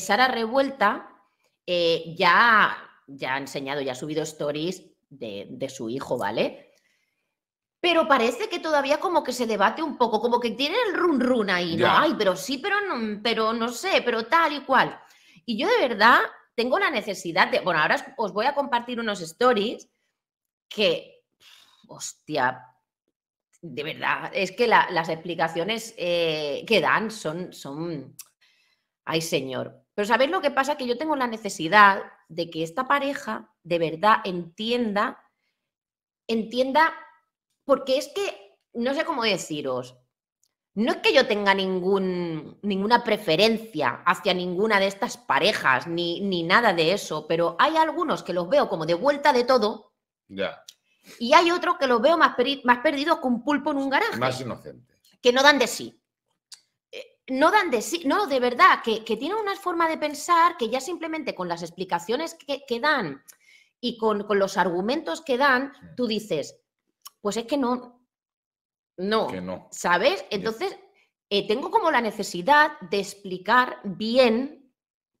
Sara Revuelta eh, ya, ya ha enseñado, ya ha subido stories de, su hijo, ¿vale? pero parece que todavía como que se debate un poco, como que tiene el run run ahí, ¿no? Ay, pero sí, pero no, pero no sé, pero tal y cual. Y yo de verdad tengo la necesidad de, bueno, ahora os voy a compartir unos stories que, hostia, de verdad, es que las explicaciones eh, que dan son, son, ay señor, pero ¿sabéis lo que pasa? Que yo tengo la necesidad de que esta pareja de verdad entienda, entienda, porque es que, no sé cómo deciros, no es que yo tenga ningún, ninguna preferencia hacia ninguna de estas parejas, ni, nada de eso, pero hay algunos que los veo como de vuelta de todo. Ya. Y hay otros que los veo más, perdidos con un pulpo en un garaje. Más inocentes. Que no dan de sí no dan de sí, no, de verdad, que, tienen una forma de pensar que ya simplemente con las explicaciones que, dan y con, los argumentos que dan, tú dices, pues es que no, no, no. ¿sabes? Entonces, eh, tengo como la necesidad de explicar bien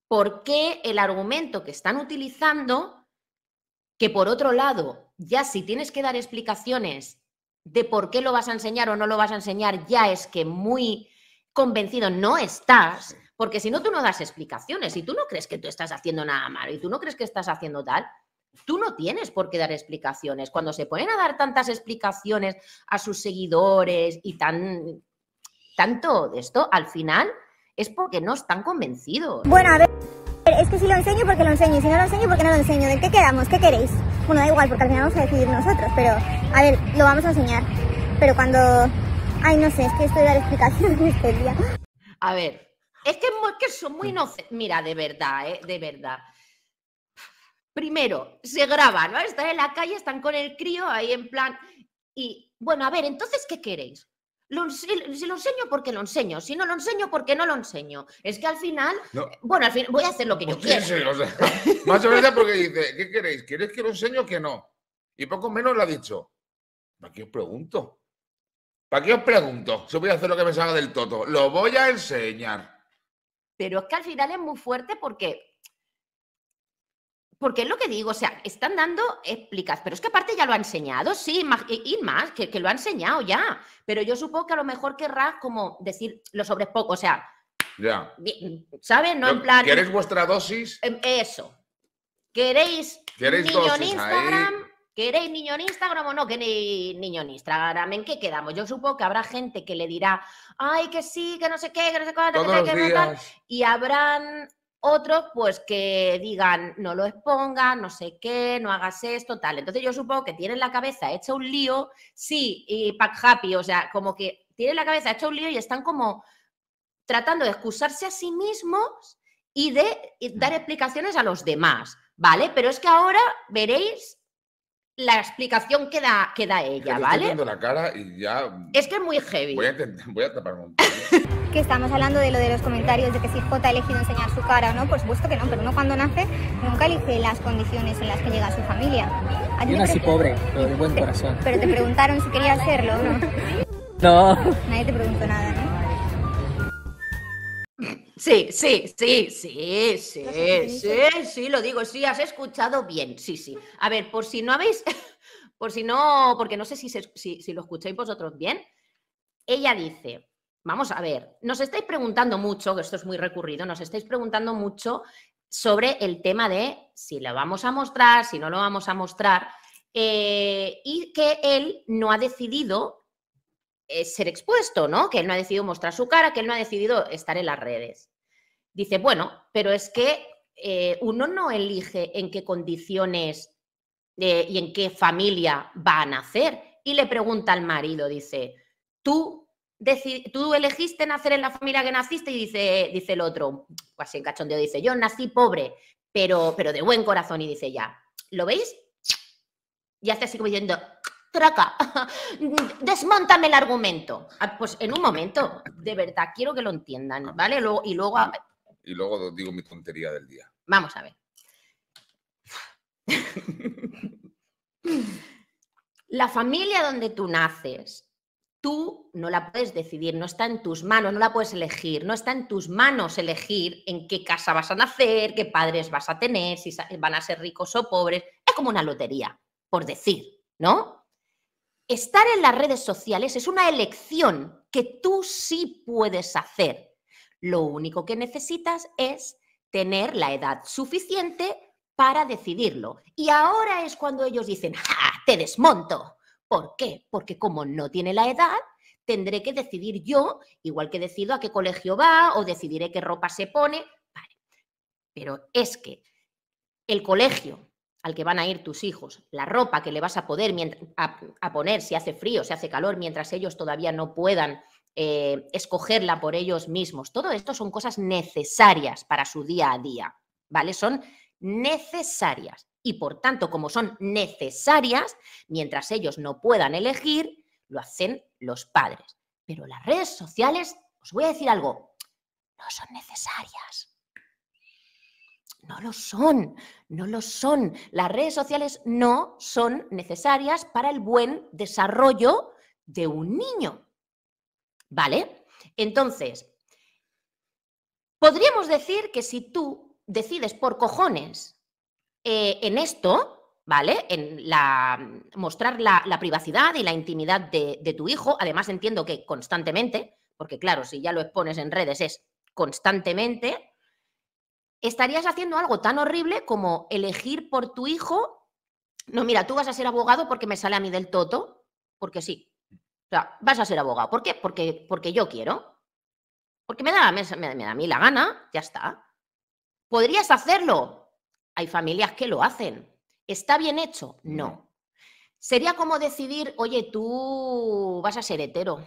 por qué el argumento que están utilizando, que por otro lado, ya si tienes que dar explicaciones de por qué lo vas a enseñar o no lo vas a enseñar, ya es que muy convencido, no estás, porque si no, tú no das explicaciones y tú no crees que tú estás haciendo nada malo y tú no crees que estás haciendo tal, tú no tienes por qué dar explicaciones. Cuando se ponen a dar tantas explicaciones a sus seguidores y tan tanto de esto, al final es porque no están convencidos. Bueno, a ver, es que si lo enseño porque lo enseño y si no lo enseño porque no lo enseño. ¿De qué quedamos? ¿Qué queréis? Bueno, da igual porque al final vamos a decidir nosotros, pero a ver, lo vamos a enseñar. Pero cuando Ay, no sé, es que estoy de la explicación este día. A ver, es que, son muy inocentes. Mira, de verdad, ¿eh? de verdad. Primero, se graban, ¿no? Están en la calle, están con el crío ahí en plan. Y bueno, a ver, entonces, ¿qué queréis? Lo, si, lo enseño, porque lo enseño. Si no lo enseño, porque no lo enseño. Es que al final, bueno, al final voy a hacer lo que yo quiera. más o menos porque dice, ¿qué queréis? ¿Queréis que lo enseño o que no? Y poco menos lo ha dicho. Aquí os pregunto. ¿Para qué os pregunto? yo voy a hacer lo que me salga del toto, lo voy a enseñar. Pero es que al final es muy fuerte porque. Porque es lo que digo, o sea, están dando explicas, pero es que aparte ya lo ha enseñado, sí, y más, que, lo ha enseñado ya. Pero yo supongo que a lo mejor querrás como decir, lo sobre poco. o sea, ya. ¿Sabes? No, en plan. ¿Queréis vuestra dosis? Em, eso. ¿Queréis, ¿Queréis Instagram? ¿Queréis niño en Instagram o no queréis niño en Instagram? ¿En qué quedamos? Yo supongo que habrá gente que le dirá, ay, que sí, que no sé qué, que no sé cuánto, que, que, Y habrán otros, pues, que digan, no lo expongas, no sé qué, no hagas esto, tal. Entonces yo supongo que tienen la cabeza hecha un lío, sí, y pack happy, o sea, como que tienen la cabeza hecha un lío y están como tratando de excusarse a sí mismos y de dar mm. explicaciones a los demás, ¿vale? Pero es que ahora veréis la explicación queda da, ella, ¿vale? Estoy la cara y ya... Es que es muy heavy. Voy a, voy a taparme Que estamos hablando de lo de los comentarios, de que si J ha elegido enseñar su cara o no, por pues supuesto que no, pero uno cuando nace nunca elige las condiciones en las que llega a su familia. Yo nací pobre, pero de buen corazón. Pero te preguntaron si quería hacerlo o no. No. Nadie te preguntó nada, Sí, sí, sí, sí, sí, sí, sí, lo digo, sí, has escuchado bien, sí, sí. A ver, por si no habéis, por si no, porque no sé si, si, si lo escucháis vosotros bien, ella dice, vamos a ver, nos estáis preguntando mucho, que esto es muy recurrido, nos estáis preguntando mucho sobre el tema de si lo vamos a mostrar, si no lo vamos a mostrar, eh, y que él no ha decidido eh, ser expuesto, ¿no? Que él no ha decidido mostrar su cara, que él no ha decidido estar en las redes. Dice, bueno, pero es que eh, uno no elige en qué condiciones eh, y en qué familia va a nacer. Y le pregunta al marido, dice, ¿tú, tú elegiste nacer en la familia que naciste? Y dice, dice el otro, así en cachondeo, dice, yo nací pobre, pero, pero de buen corazón. Y dice, ya, ¿lo veis? Y hace así como diciendo, traca, desmontame el argumento. Ah, pues en un momento, de verdad, quiero que lo entiendan, ah, ¿vale? y luego... Y luego digo mi tontería del día. Vamos a ver. la familia donde tú naces, tú no la puedes decidir, no está en tus manos, no la puedes elegir, no está en tus manos elegir en qué casa vas a nacer, qué padres vas a tener, si van a ser ricos o pobres. Es como una lotería, por decir, ¿no? estar en las redes sociales es una elección que tú sí puedes hacer. Lo único que necesitas es tener la edad suficiente para decidirlo. Y ahora es cuando ellos dicen, ¡Ja, te desmonto. ¿Por qué? Porque como no tiene la edad, tendré que decidir yo, igual que decido a qué colegio va o decidiré qué ropa se pone. Vale. Pero es que el colegio al que van a ir tus hijos, la ropa que le vas a poder a, poner si hace frío, si hace calor, mientras ellos todavía no puedan eh, escogerla por ellos mismos. Todo esto son cosas necesarias para su día a día, ¿vale? Son necesarias. Y por tanto, como son necesarias, mientras ellos no puedan elegir, lo hacen los padres. Pero las redes sociales, os voy a decir algo, no son necesarias. No lo son, no lo son. Las redes sociales no son necesarias para el buen desarrollo de un niño. ¿Vale? Entonces, podríamos decir que si tú decides por cojones eh, en esto, ¿vale? En la, mostrar la, privacidad y la intimidad de, de, tu hijo. Además, entiendo que constantemente, porque claro, si ya lo expones en redes es constantemente, estarías haciendo algo tan horrible como elegir por tu hijo, no, mira, tú vas a ser abogado porque me sale a mí del toto, porque sí. O sea, vas a ser abogado. ¿Por qué? Porque, porque yo quiero. Porque me da, me da a mí la gana, ya está. ¿Podrías hacerlo? Hay familias que lo hacen. ¿Está bien hecho? No. Sería como decidir, oye, tú vas a ser hetero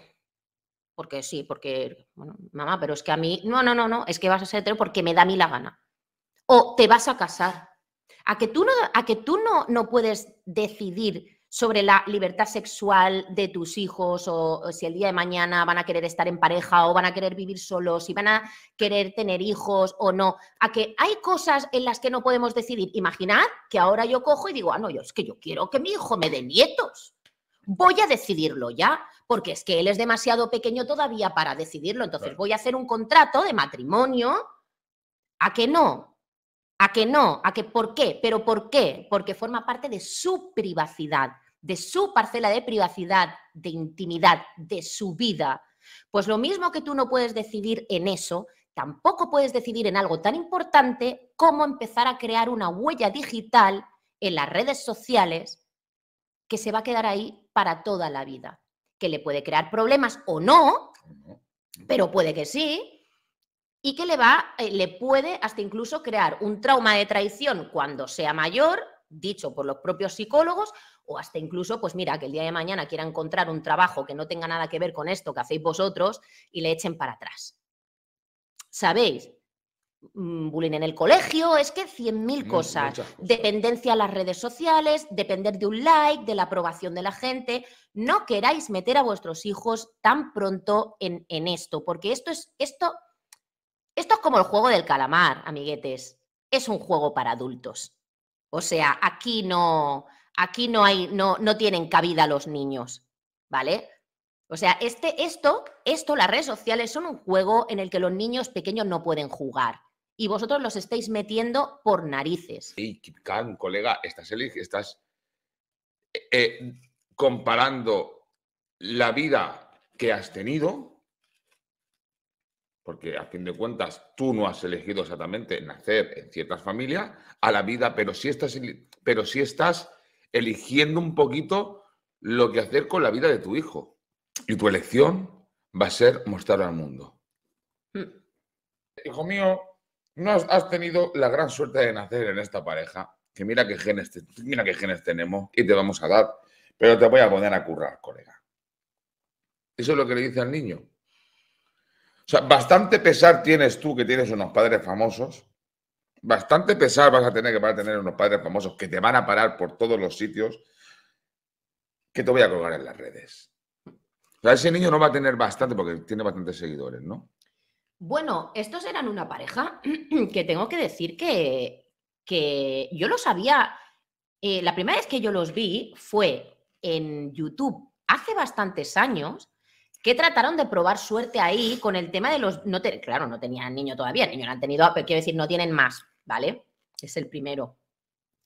porque sí, porque, bueno, mamá, pero es que a mí, no, no, no, no, es que vas a ser porque me da a mí la gana. O te vas a casar. A que tú no, a que tú no, no puedes decidir sobre la libertad sexual de tus hijos o, si el día de mañana van a querer estar en pareja o van a querer vivir solos, si van a querer tener hijos o no. A que hay cosas en las que no podemos decidir. Imaginad que ahora yo cojo y digo, ah, no, yo es que yo quiero que mi hijo me dé nietos. Voy a decidirlo ya porque es que él es demasiado pequeño todavía para decidirlo. Entonces voy a hacer un contrato de matrimonio. ¿A que no? ¿A que no? ¿A qué? por qué? ¿Pero por qué? Porque forma parte de su privacidad, de su parcela de privacidad, de intimidad, de su vida. Pues lo mismo que tú no puedes decidir en eso, tampoco puedes decidir en algo tan importante como empezar a crear una huella digital en las redes sociales que se va a quedar ahí para toda la vida que le puede crear problemas o no, pero puede que sí, y que le, va, eh, le puede hasta incluso crear un trauma de traición cuando sea mayor, dicho por los propios psicólogos, o hasta incluso, pues mira, que el día de mañana quiera encontrar un trabajo que no tenga nada que ver con esto que hacéis vosotros y le echen para atrás. ¿Sabéis? Mm, bullying en el colegio, es que 100.000 cosas. cosas. Dependencia a las redes sociales, depender de un like, de la aprobación de la gente. No queráis meter a vuestros hijos tan pronto en, esto, porque esto es, esto, esto es como el juego del calamar, amiguetes. Es un juego para adultos. O sea, aquí no, aquí no hay, no, no tienen cabida los niños, ¿vale? O sea, este, esto, esto, las redes sociales son un juego en el que los niños pequeños no pueden jugar y vosotros los estáis metiendo por narices. Y Kip colega, estás, estás eh, eh, comparando la vida que has tenido, porque a fin de cuentas tú no has elegido exactamente nacer en ciertas familias, a la vida, pero sí estás, pero estás eligiendo un poquito lo que hacer con la vida de tu hijo. Y tu elección va a ser mostrar al mundo. Mm. Hijo mío, no has tenido la gran suerte de nacer en esta pareja, que mira qué genes, qué genes tenemos y te vamos a dar, pero te voy a poner a currar, colega. Eso es lo que le dice al niño. O sea, bastante pesar tienes tú que tienes unos padres famosos, bastante pesar vas a tener que para tener unos padres famosos que te van a parar por todos los sitios, que te voy a colgar en las redes. O sea, ese niño no va a tener bastante, porque tiene bastantes seguidores, ¿no? Bueno, estos eran una pareja que tengo que decir que, yo lo sabía. Eh, la primera vez que yo los vi fue en YouTube hace bastantes años que trataron de probar suerte ahí con el tema de los... No claro, no tenían niño todavía, niño no han tenido, quiero decir, no tienen más, ¿vale? Es el primero.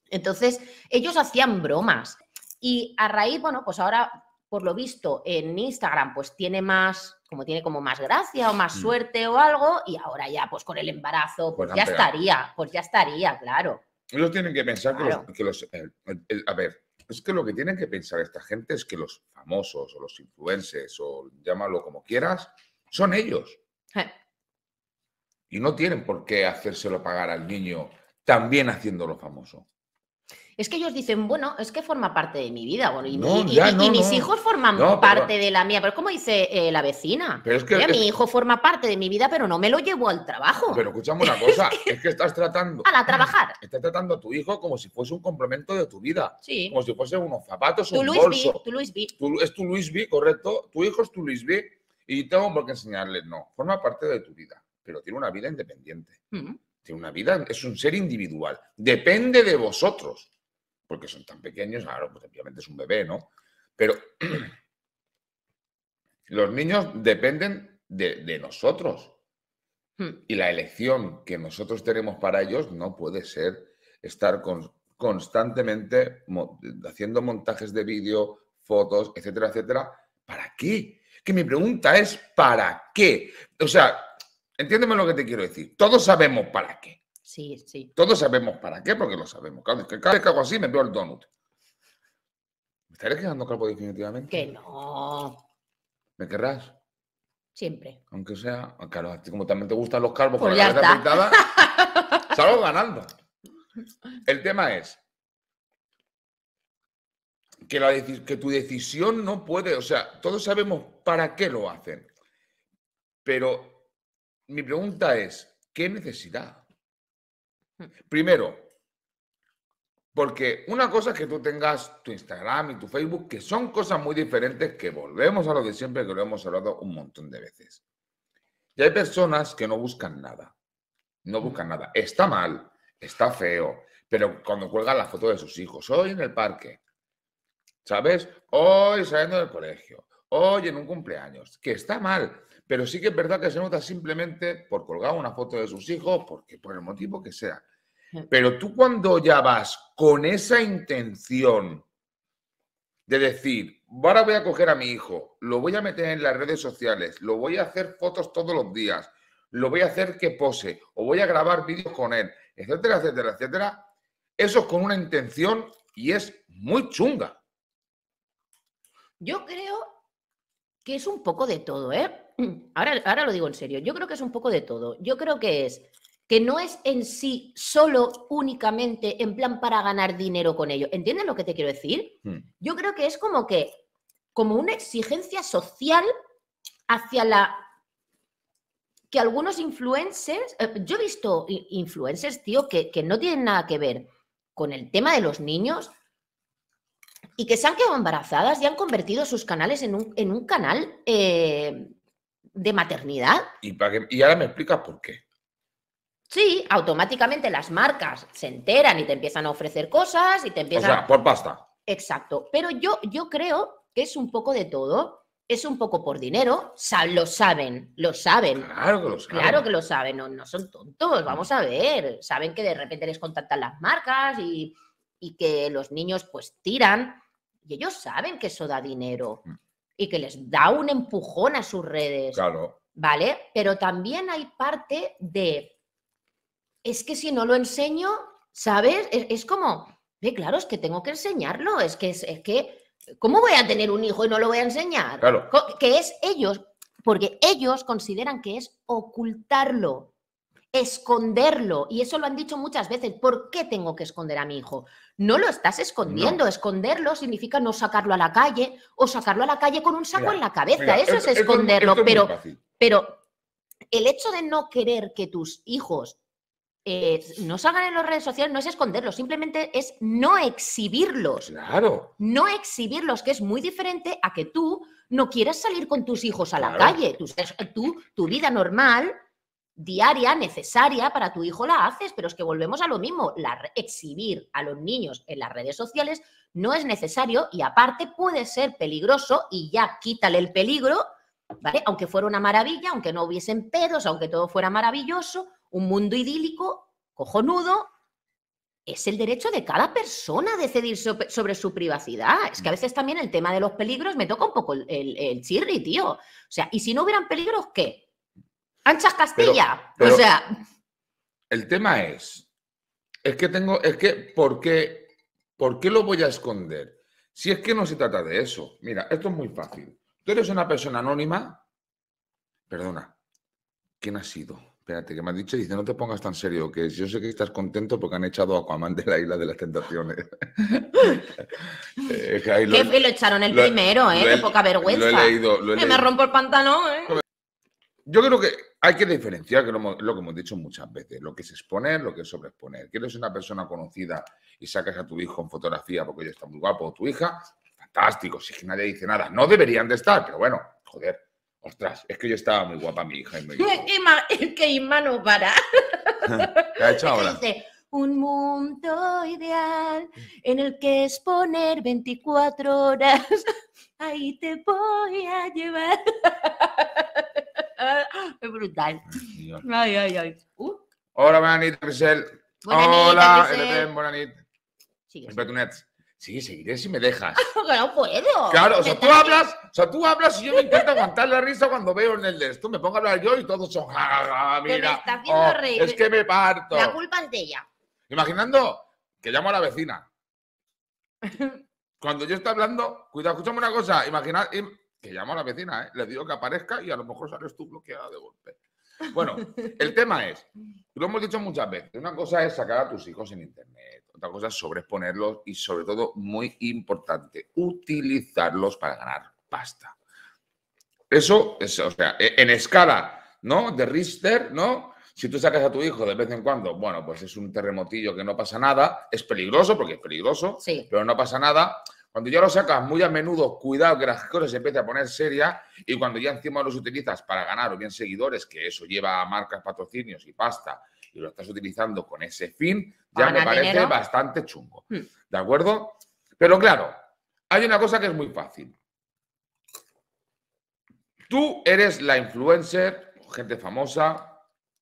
Entonces, ellos hacían bromas. Y a raíz, bueno, pues ahora, por lo visto, en Instagram, pues tiene más como tiene como más gracia o más mm. suerte o algo, y ahora ya, pues con el embarazo, pues, pues ya estaría, pues ya estaría, claro. Ellos tienen que pensar que los... a ver, es que lo que tienen que pensar esta gente es que los famosos o los influencers o llámalo como quieras, son ellos. Y no tienen por qué hacérselo pagar al niño también haciéndolo famoso. Es que ellos dicen, bueno, es que forma parte de mi vida, bueno, y, mis hijos forman parte de la mía, pero es como dice eh, la vecina. que, mi hijo forma parte de mi vida, pero no me lo llevo al trabajo. Pero escuchamos una cosa, es que estás tratando... A trabajar. Estás tratando a tu hijo como si fuese un complemento de tu vida. Como si fuese unos zapatos, o un Luis bolso. tu Luis B. es tu Luis B, correcto. Tu hijo es tu Luis B y tengo por qué enseñarle, no, forma parte de tu vida, pero tiene una vida independiente. Mm. Tiene una vida, es un ser individual. Depende de vosotros porque son tan pequeños, claro, pues obviamente es un bebé, ¿no? Pero los niños dependen de, nosotros. Hmm. Y la elección que nosotros tenemos para ellos no puede ser estar constantemente haciendo montajes de vídeo, fotos, etcétera, etcétera. ¿Para qué? Que mi pregunta es, ¿para qué? O sea, entiéndeme lo que te quiero decir. Todos sabemos para qué. Sí, sí. Todos sabemos para qué, porque lo sabemos. Cada vez que, hago así me veo el donut. ¿Me estaré quedando calvo definitivamente? Que no. ¿Me querrás? Siempre. Aunque sea, claro, como también te gustan los calvos con pues la cabeza pintada, salgo ganando. El tema es que, la, que tu decisión no puede, o sea, todos sabemos para qué lo hacen, pero mi pregunta es, ¿qué necesidad? Primero, porque una cosa es que tú tengas tu Instagram y tu Facebook, que son cosas muy diferentes que volvemos a lo de siempre, que lo hemos hablado un montón de veces. Y hay personas que no buscan nada. No buscan nada. Está mal, está feo, pero cuando cuelgan la foto de sus hijos, hoy en el parque, ¿sabes? Hoy saliendo del colegio, hoy en un cumpleaños, que está mal, pero sí que es verdad que se nota simplemente por colgar una foto de sus hijos, porque por el motivo que sea. Pero tú cuando ya vas con esa intención de decir, ahora voy a coger a mi hijo, lo voy a meter en las redes sociales, lo voy a hacer fotos todos los días, lo voy a hacer que pose, o voy a grabar vídeos con él, etcétera, etcétera, etcétera, eso es con una intención y es muy chunga. Yo creo que es un poco de todo, ¿eh? Ahora, ahora lo digo en serio, yo creo que es un poco de todo. Yo creo que es que no es en sí solo únicamente en plan para ganar dinero con ello. ¿Entiendes lo que te quiero decir? Hmm. Yo creo que es como que, como una exigencia social hacia la que algunos influencers, eh, yo he visto influencers, tío, que, que no tienen nada que ver con el tema de los niños, y que se han quedado embarazadas y han convertido sus canales en un, canal eh, de maternidad. Y, ahora me explicas por qué. Sí, automáticamente las marcas se enteran y te empiezan a ofrecer cosas y te empiezan. O sea, por pasta. Exacto. Pero yo, yo creo que es un poco de todo. Es un poco por dinero. lo saben, lo saben. Claro que lo saben. Claro que lo saben. No, no son tontos. Mm. Vamos a ver. Saben que de repente les contactan las marcas y, y que los niños pues tiran. Y ellos saben que eso da dinero mm. y que les da un empujón a sus redes. Claro. ¿Vale? Pero también hay parte de, es que si no lo enseño, ¿sabes? Es, como, claro, es que tengo que enseñarlo, es que, es, que, ¿cómo voy a tener un hijo y no lo voy a enseñar? Claro. Que es ellos, porque ellos consideran que es ocultarlo esconderlo. Y eso lo han dicho muchas veces. ¿Por qué tengo que esconder a mi hijo? No lo estás escondiendo. Esconderlo significa no sacarlo a la calle o sacarlo a la calle con un saco en la cabeza. eso es esconderlo. pero, pero el hecho de no querer que tus hijos eh, no salgan en las redes sociales no es esconderlos, simplemente es no exhibirlos. Claro. No exhibirlos, que es muy diferente a que tú no quieras salir con tus hijos a la calle. tú, tu vida normal diaria, necesaria para tu hijo la haces, pero es que volvemos a lo mismo, la, exhibir a los niños en las redes sociales no es necesario y aparte puede ser peligroso y ya quítale el peligro, ¿vale? Aunque fuera una maravilla, aunque no hubiesen pedos, aunque todo fuera maravilloso, un mundo idílico, cojonudo, es el derecho de cada persona de decidir sobre su privacidad. Es que a veces también el tema de los peligros me toca un poco el, el, el chirri, tío. O sea, ¿y si no hubieran peligros, qué? Anchas Castilla. o sea. El tema es. Es que tengo. Es que. ¿Por qué, ¿Por qué lo voy a esconder? Si es que no se trata de eso. Mira, esto es muy fácil. Tú eres una persona anónima. Perdona. ¿Quién ha sido? Espérate, que me ha dicho, dice, no te pongas tan serio, que yo sé que estás contento porque han echado a Aquaman de la isla de las tentaciones. eh, que lo, echaron el primero, ¿eh? de poca vergüenza. Lo he leído, me rompo el pantalón, ¿eh? Yo creo que hay que diferenciar, que lo, lo, que hemos dicho muchas veces, lo que es exponer, lo que es sobreexponer. Que eres una persona conocida y sacas a tu hijo en fotografía porque ya está muy guapo, o tu hija, fantástico, si nadie dice nada. No deberían de estar, pero bueno, joder, ostras, es que yo estaba muy guapa mi hija. Y que Inma no para. ¿Qué ha hecho ahora? un mundo ideal en el que exponer 24 horas, ahí te voy a llevar. Ah, es brutal. Ay, ay, ay. Uh. Hola, buenas noches, Hola, buenas noches. Sí, seguiré si me dejas. no puedo. Claro, o sea, tú hablas, o sea, tú hablas y yo me intento aguantar la risa cuando veo en el de esto. Me pongo a hablar yo y todos son, mira. Oh, es que me parto. La culpa es de ella. Imaginando que llamo a la vecina. Cuando yo estoy hablando, cuidado, escúchame una cosa. Imaginad, que llamo a la vecina, ¿eh? le digo que aparezca y a lo mejor sales tú bloqueada de golpe. Bueno, el tema es, lo hemos dicho muchas veces, una cosa es sacar a tus hijos en Internet, otra cosa es sobreexponerlos y sobre todo, muy importante, utilizarlos para ganar pasta. Eso es, o sea, e-, en escala, ¿no? De Richter, ¿no? Si tú sacas a tu hijo de vez en cuando, bueno, pues es un terremotillo que no pasa nada, es peligroso porque es peligroso, pero no pasa nada. Cuando ya lo sacas muy a menudo, cuidado que las cosas se empiecen a poner serias y cuando ya encima los utilizas para ganar o bien seguidores, que eso lleva a marcas, patrocinios y pasta, y lo estás utilizando con ese fin, ya me parece bastante chungo. Hmm. ¿De acuerdo? Pero claro, hay una cosa que es muy fácil. Tú eres la influencer, gente famosa,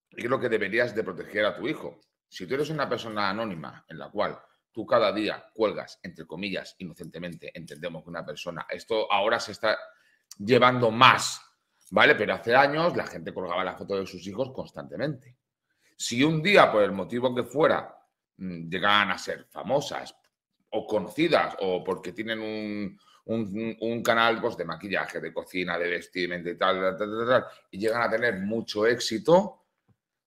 y creo que deberías de proteger a tu hijo. Si tú eres una persona anónima en la cual tú cada día cuelgas, entre comillas, inocentemente, entendemos que una persona, esto ahora se está llevando más, ¿vale? Pero hace años la gente colgaba la foto de sus hijos constantemente. Si un día, por el motivo que fuera, mm, llegaban a ser famosas o conocidas o porque tienen un, canal pues, de maquillaje, de cocina, de vestimenta y tal, tal, y llegan a tener mucho éxito,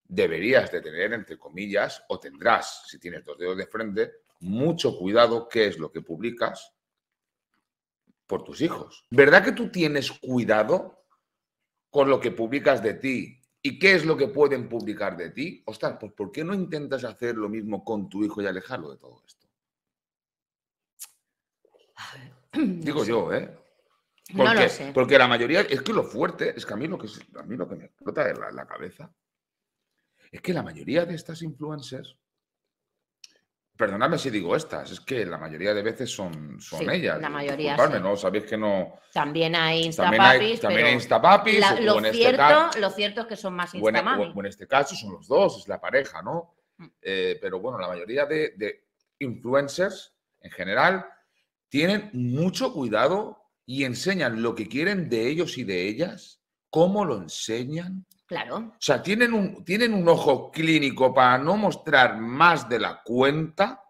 deberías de tener, entre comillas, o tendrás, si tienes dos dedos de frente, mucho cuidado qué es lo que publicas por tus hijos. ¿Verdad que tú tienes cuidado con lo que publicas de ti y qué es lo que pueden publicar de ti? Ostras, pues ¿por qué no intentas hacer lo mismo con tu hijo y alejarlo de todo esto? Digo yo, ¿eh? Porque, porque la mayoría, es que lo fuerte, es que a mí lo que, a mí que me explota en la, la cabeza, es que la mayoría de estas influencers Perdonadme si digo estas, es que la mayoría de veces son, son ellas. La mayoría. Sí. ¿no? Sabéis que no. También hay Instapapis. También hay, este lo, cierto, es que son más Instagram. en, este caso son los dos, es la pareja, ¿no? Mm. Eh, pero bueno, la mayoría de, de influencers en general tienen mucho cuidado y enseñan lo que quieren de ellos y de ellas, cómo lo enseñan, Claro. O sea, tienen un, tienen un ojo clínico para no mostrar más de la cuenta,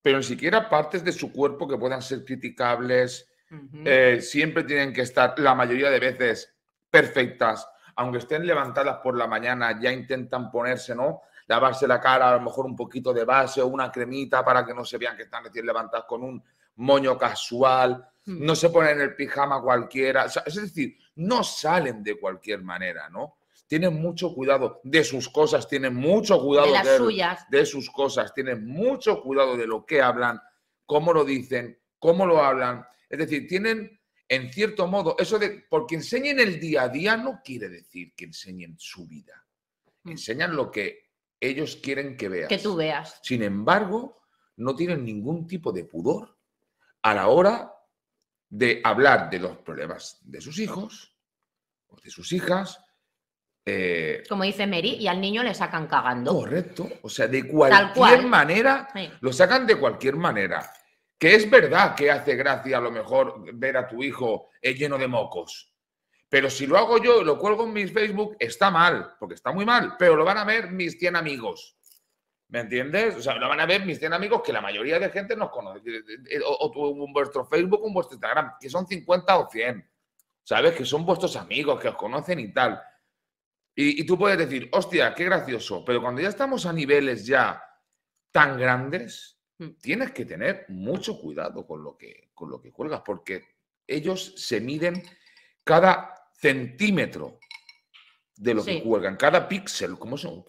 pero ni siquiera partes de su cuerpo que puedan ser criticables. Eh, siempre tienen que estar, la mayoría de veces, perfectas. Aunque estén levantadas por la mañana, ya intentan ponerse, ¿no? Lavarse la cara, a lo mejor un poquito de base o una cremita para que no se vean que están recién levantadas con un moño casual. Hmm. No se ponen el pijama cualquiera. es decir, no salen de cualquier manera, ¿no? tienen mucho cuidado de sus cosas, tienen mucho cuidado de, sus cosas, tienen mucho cuidado de lo que hablan, cómo lo dicen, cómo lo hablan. Es decir, tienen, en cierto modo, eso de, porque enseñen el día a día no quiere decir que enseñen su vida. Mm. Enseñan lo que ellos quieren que veas. Que tú veas. Sin embargo, no tienen ningún tipo de pudor a la hora de hablar de los problemas de sus hijos o de sus hijas eh, Como dice Mary, y al niño le sacan cagando. Correcto. O sea, de cualquier manera, lo sacan de cualquier manera. Que es verdad que hace gracia a lo mejor ver a tu hijo eh, lleno de mocos. Pero si lo hago yo lo cuelgo en mi Facebook, está mal, porque está muy mal. Pero lo van a ver mis 100 amigos. ¿Me entiendes? O sea, lo van a ver mis 100 amigos que la mayoría de gente nos conoce. O, o, vuestro Facebook, o vuestro Instagram, que son 50 o 100. ¿Sabes? Que son vuestros amigos, que os conocen y tal y, tú puedes decir, hostia, qué gracioso, pero cuando ya estamos a niveles ya tan grandes, mm. tienes que tener mucho cuidado con lo que, con lo que cuelgas, porque ellos se miden cada centímetro de lo que cuelgan, cada píxel, ¿cómo son?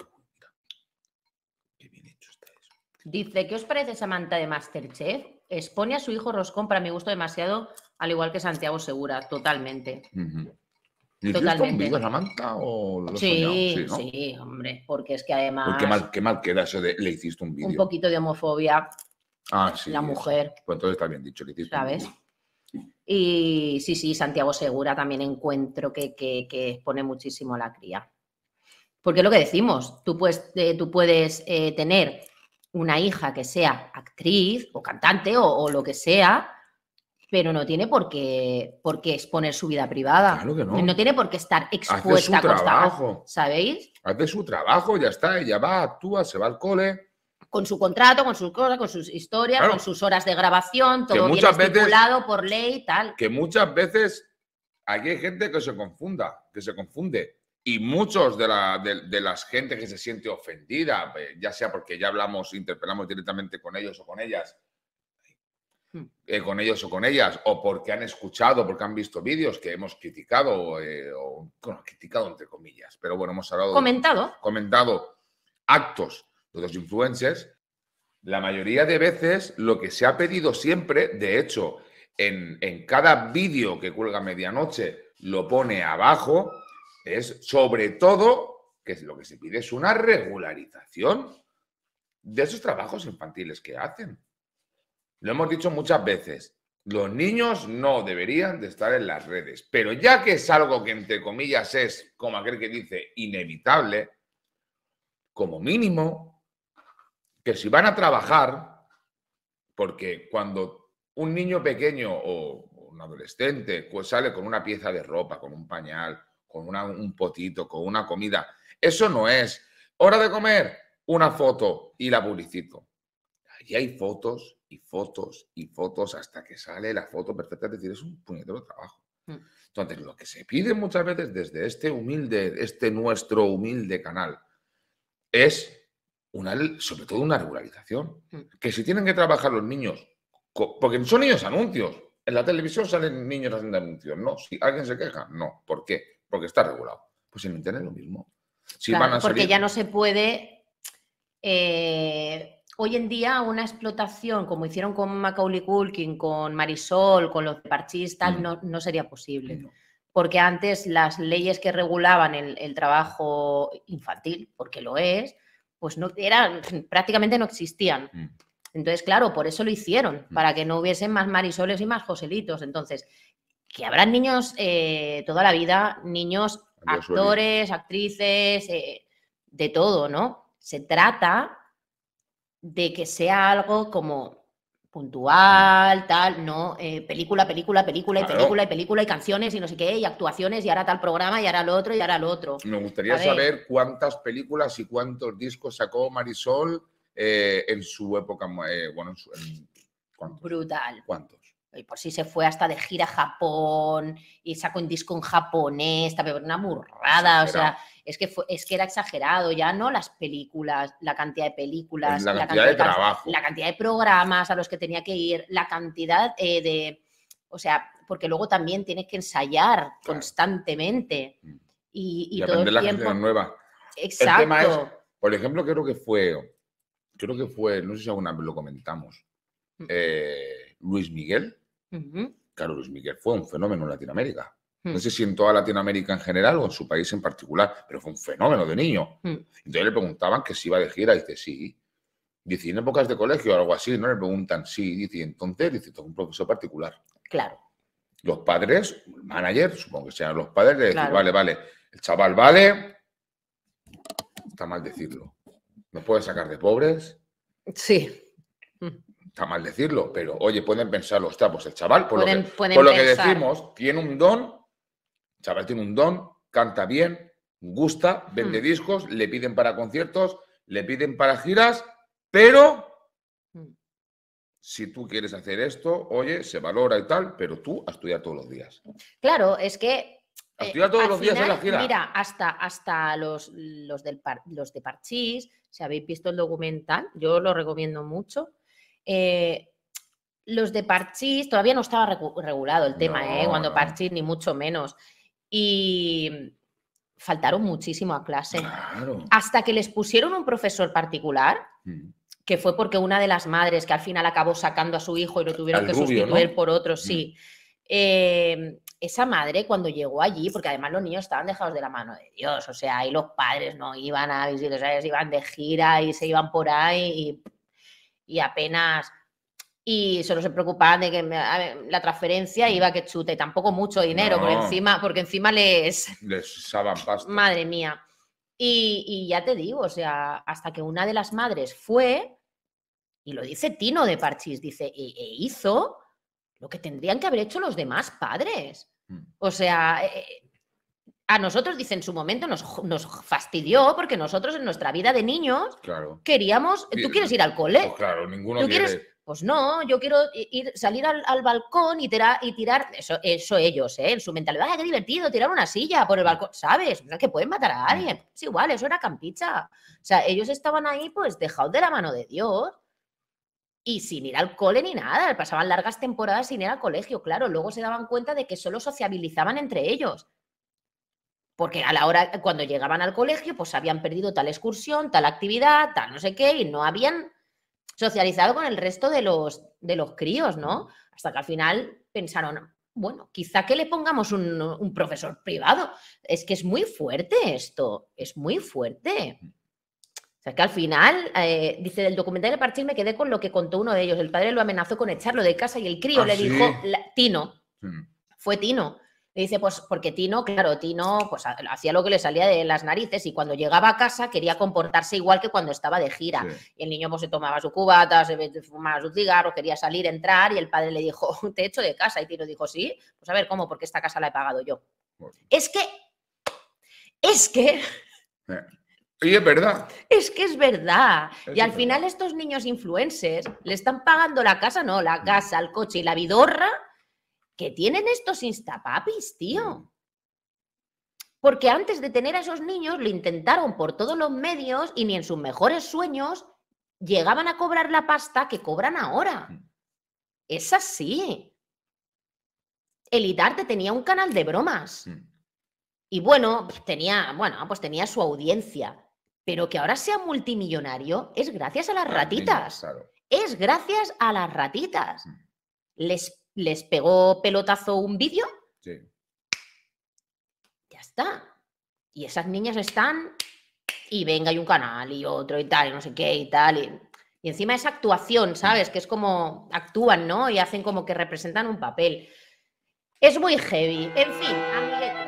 Qué bien hecho está eso. Dice, ¿qué os parece manta de Masterchef? Expone a su hijo Roscón para mi gusto demasiado, al igual que Santiago Segura, totalmente. Totalmente. Con la manta o lo sí, sí, sí, hombre, porque es que además. qué mal, qué mal queda eso de le hiciste un vídeo. Un poquito de homofobia. Ah, sí. La mujer. Pues entonces está bien dicho, le hiciste. ¿Sabes? y sí, sí, Santiago Segura también encuentro que, que, expone muchísimo a la cría. Porque es lo que decimos, tú puedes, eh, tú puedes eh, tener una hija que sea actriz o cantante o lo que sea, pero no tiene por qué, por exponer su vida privada. Claro que no. No tiene por qué estar expuesta Hace su trabajo. ¿sabéis? Hace su trabajo, ya está, ella va, actúa, se va al cole. Con su contrato, con sus cosas, con sus historias, con sus horas de grabación, todo bien estipulado regulado por ley, y tal. Que muchas veces aquí hay gente que se confunda, que se confunde. Y muchos de de las gente que se siente ofendida, eh, ya sea porque ya hablamos, interpelamos directamente con ellos o con ellas, Hmm. Eh, con ellos o con ellas, o porque han escuchado, porque han visto vídeos que hemos criticado, eh, o criticado entre comillas, pero bueno, hemos hablado. Comentado. comentado actos de los influencers. La mayoría de veces lo que se ha pedido siempre, de hecho, en, en cada vídeo que cuelga medianoche lo pone abajo, es sobre todo que lo que se pide es una regularización de esos trabajos infantiles que hacen. Lo hemos dicho muchas veces. Los niños no deberían de estar en las redes, pero ya que es algo que entre comillas es, como aquel que dice, inevitable, como mínimo, que si van a trabajar, porque cuando un niño pequeño o un adolescente pues sale con una pieza de ropa, con un pañal, con un potito, con una comida, eso no es hora de comer, una foto y la publicito. Allí hay fotos fotos y fotos hasta que sale la foto perfecta. Es decir, es un puñetero trabajo. Mm. Entonces, lo que se pide muchas veces desde este humilde, este nuestro humilde canal, es una, sobre todo una regularización. Mm. Que si tienen que trabajar los niños, porque son niños anuncios. En la televisión salen niños haciendo anuncios. No, si alguien se queja, no. ¿Por qué? Porque está regulado. Pues en Internet lo mismo. porque ya no se puede eh, hoy en día una explotación como hicieron con Macaulay Culkin, con Marisol, con los parchistas, mm. no, no sería posible. Porque antes las leyes que regulaban el, trabajo infantil, porque lo es, pues no eran, prácticamente no existían. Mm. Entonces, claro, por eso lo hicieron, mm. para que no hubiesen más Marisoles y más Joselitos. Entonces, que habrán niños eh, toda la vida, niños, actores, actrices, eh, de todo, ¿no? Se trata de que sea algo como puntual, tal, no, eh, película, película, película, y película, y película, y canciones, y no sé qué, y actuaciones, y ahora tal programa, y ahora lo otro, y ahora lo otro. Me gustaría saber cuántas películas y cuántos discos sacó Marisol eh, en su época, eh, bueno, en su, Brutal. ¿Cuántos? Y por si sí se fue hasta de gira a Japón y sacó un disco en japonés, una burrada, o sea, es que, es que era exagerado, ya no las películas, la cantidad de películas, la, cantidad, de trabajo, la cantidad de programas a los que tenía que ir, la cantidad eh, de, o sea, porque luego también tienes que ensayar constantemente mm. y, y, todo el tiempo. nueva. Exacto. por ejemplo, creo que fue, creo que fue, no sé si alguna vez lo comentamos, mm. eh, Luis Miguel Carlos Luis Miguel fue un fenómeno en Latinoamérica. No hmm. sé si en toda Latinoamérica en general o en su país en particular, pero fue un fenómeno de niño. Hmm. Entonces le preguntaban que si iba de gira dice sí. Dice, en épocas de colegio o algo así, ¿no? Le preguntan sí. Dice, y entonces, dice, tengo un profesor particular. Claro. Los padres, el manager, supongo que sean los padres, le dicen, vale, vale, el chaval vale. Está mal decirlo. ¿Nos puede sacar de pobres? Sí está mal decirlo, pero oye, pueden pensarlo, los pues el chaval, por, lo, que, decimos, tiene un don, el chaval tiene un don, canta bien, gusta, vende hmm. discos, le piden para conciertos, le piden para giras, pero hmm. si tú quieres hacer esto, oye, se valora y tal, pero tú a estudiar todos los días. Claro, es que eh, todos los días la Mira, hasta, hasta los, los, del los de Parchís, si habéis visto el documental, yo lo recomiendo mucho. Eh, los de Parchís, todavía no estaba regulado el tema, ¿eh? cuando Parchís, ni mucho menos. Y faltaron muchísimo a clase. Hasta que les pusieron un profesor particular, mm. que fue porque una de las madres, que al final acabó sacando a su hijo y lo tuvieron que sustituir por otro, sí. Mm. Eh, esa madre cuando llegó allí, porque además los niños estaban dejados de la mano de Dios, o sea, ahí los padres no iban a visitar, iban de gira y se iban por ahí y y apenas y solo se preocupaban de que la transferencia iba que chute, tampoco mucho dinero, por encima, porque encima les. Les saban pasta. Madre mía. Y, y, ya te digo, o sea, hasta que una de las madres fue, y lo dice Tino de Parchis, dice, e, e, hizo lo que tendrían que haber hecho los demás padres. Mm. O sea, e, e, a nosotros, dice, en su momento nos, fastidió porque nosotros en nuestra vida de niños claro. queríamos, tú quieres ir al cole. Pues claro, ninguno Pues no, yo quiero ir, salir al, balcón y, tirar, eso, ellos, ¿eh? en su mentalidad, ¡ay, qué divertido! Tirar una silla por el balcón, ¿sabes? O que pueden matar a mm. alguien. Es igual, eso era campicha. O sea, ellos estaban ahí pues dejados de la mano de Dios y sin ir al cole ni nada, pasaban largas temporadas sin ir al colegio, claro, luego se daban cuenta de que solo sociabilizaban entre ellos. Porque a la hora, cuando llegaban al colegio, pues habían perdido tal excursión, tal actividad, tal no sé qué, y no habían socializado con el resto de los, de los críos, ¿no? Hasta que al final pensaron, bueno, quizá que le pongamos un, profesor privado. Es que es muy fuerte esto, es muy fuerte. O sea, que al final, eh, dice, del documental de Parchín, me quedé con lo que contó uno de ellos. El padre lo amenazó con echarlo de casa y el crío ah, le dijo, Tino, fue Tino, le dice, pues porque Tino, claro, Tino pues, hacía lo que le salía de las narices y cuando llegaba a casa quería comportarse igual que cuando estaba de gira. Y el niño pues, se tomaba su cubata, se fumaba su cigarro, quería salir, entrar y el padre le dijo, te echo de casa. Y Tino dijo, sí, pues a ver, ¿cómo? Porque esta casa la he pagado yo. Pues. Es que, es que... Eh, y es verdad. Es que es verdad. y al final estos niños influencers le están pagando la casa, no, la mm. casa, el coche y la vidorra ¿Qué tienen estos instapapis, tío. Mm. Porque antes de tener a esos niños lo intentaron por todos los medios y ni en sus mejores sueños llegaban a cobrar la pasta que cobran ahora. Mm. Es así. El IDARTE tenía un canal de bromas. Mm. Y bueno, tenía, bueno, pues tenía su audiencia. Pero que ahora sea multimillonario es gracias a las ratitas. Es gracias a las ratitas. Les les pegó pelotazo un vídeo. Sí. Ya está. Y esas niñas están y venga, hay un canal y otro y tal, y no sé qué y tal. Y, encima esa actuación, mm. ¿sabes? Que es como actúan, ¿no? Y hacen como que representan un papel. Es muy heavy. En fin,